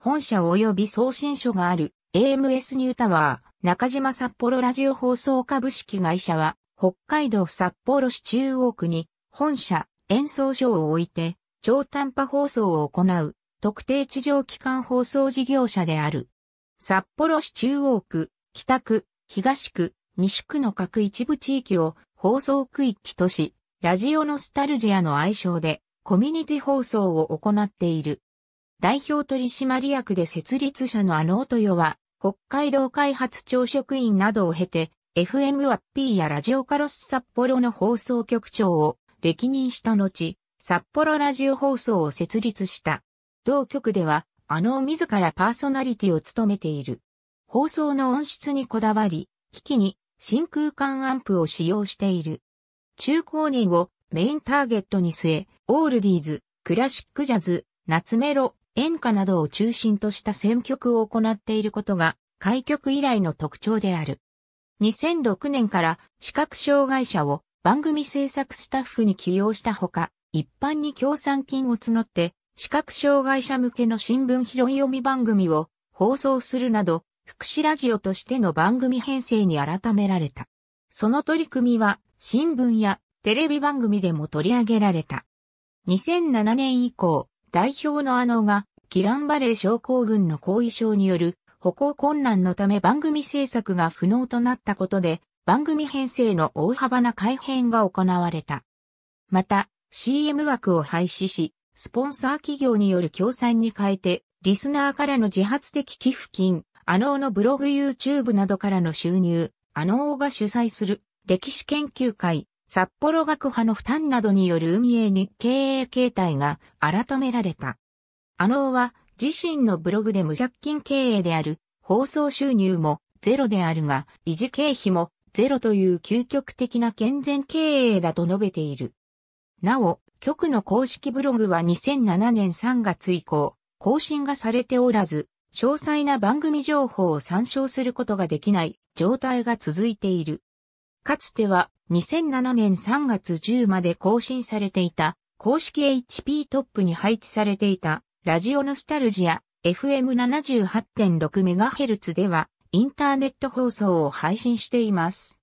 本社及び送信所がある AMS ニュータワー、中島札幌ラジオ放送株式会社は、北海道札幌市中央区に本社、演奏所を置いて、超短波放送を行う特定地上機関放送事業者である。札幌市中央区、北区、東区、西区の各一部地域を放送区域とし、ラジオノスタルジアの愛称でコミュニティ放送を行っている。代表取締役で設立者のアノートヨは、北海道開発庁職員などを経て、FM ワッピーやラジオカロス札幌の放送局長を歴任した後、札幌ラジオ放送を設立した。同局では、あの自らパーソナリティを務めている。放送の音質にこだわり、機器に真空管アンプを使用している。中高年をメインターゲットに据え、オールディーズ、クラシックジャズ、夏メロ、演歌などを中心とした選曲を行っていることが、開局以来の特徴である。2006年から視覚障害者を番組制作スタッフに起用したほか、一般に協賛金を募って、視覚障害者向けの新聞拾い読み番組を放送するなど、福祉ラジオとしての番組編成に改められた。その取り組みは、新聞やテレビ番組でも取り上げられた。2007年以降、代表のあのがキランバレー症候群の後遺症による歩行困難のため番組制作が不能となったことで、番組編成の大幅な改変が行われた。また、CM 枠を廃止し、スポンサー企業による協賛に変えて、リスナーからの自発的寄付金、アノーのブログ YouTube などからの収入、アノーが主催する歴史研究会、札幌学派の負担などによる運営に経営形態が改められた。アノーは自身のブログで無借金経営である放送収入もゼロであるが維持経費もゼロという究極的な健全経営だと述べている。なお、局の公式ブログは2007年3月以降、更新がされておらず、詳細な番組情報を参照することができない状態が続いている。かつては2007年3月10まで更新されていた公式 HP トップに配置されていたラジオノスタルジア FM78.6MHz ではインターネット放送を配信しています。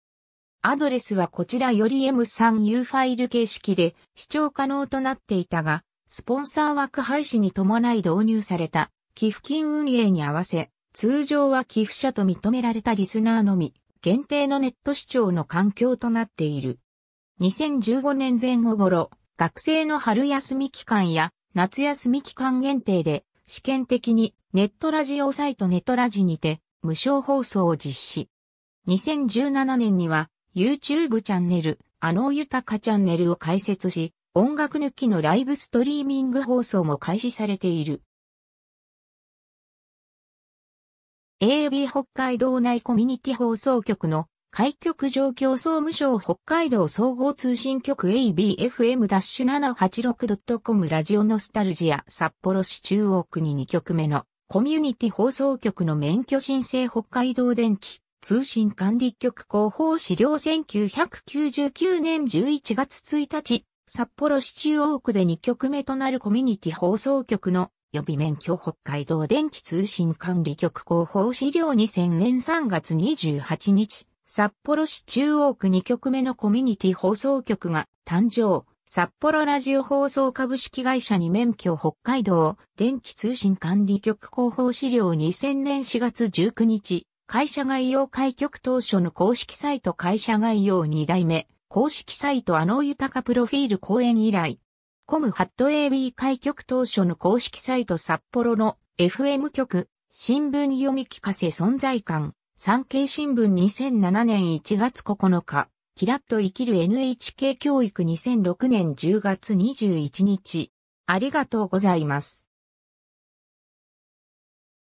アドレスはこちらより M3U ファイル形式で視聴可能となっていたが、スポンサー枠廃止に伴い導入された寄付金運営に合わせ、通常は寄付者と認められたリスナーのみ、限定のネット視聴の環境となっている。2015年前後頃、学生の春休み期間や夏休み期間限定で、試験的にネットラジオサイトネットラジにて無償放送を実施。2017年には YouTube チャンネル、あのゆたかチャンネルを開設し、音楽抜きのライブストリーミング放送も開始されている。a b 北海道内コミュニティ放送局の開局状況総務省北海道総合通信局 ABFM-786.com ラジオノスタルジア札幌市中央区に2局目のコミュニティ放送局の免許申請北海道電気通信管理局広報資料1999年11月1日札幌市中央区で2局目となるコミュニティ放送局の予備免許北海道電気通信管理局広報資料2000年3月28日札幌市中央区2局目のコミュニティ放送局が誕生。札幌ラジオ放送株式会社に免許北海道電気通信管理局広報資料2000年4月19日、会社概要開局当初の公式サイト会社概要2代目、公式サイトあの豊プロフィール講演以来、コムハット AB 開局当初の公式サイト札幌の FM 局、新聞読み聞かせ存在感、産経新聞2007年1月9日、キラッと生きる NHK 教育2006年10月21日。ありがとうございます。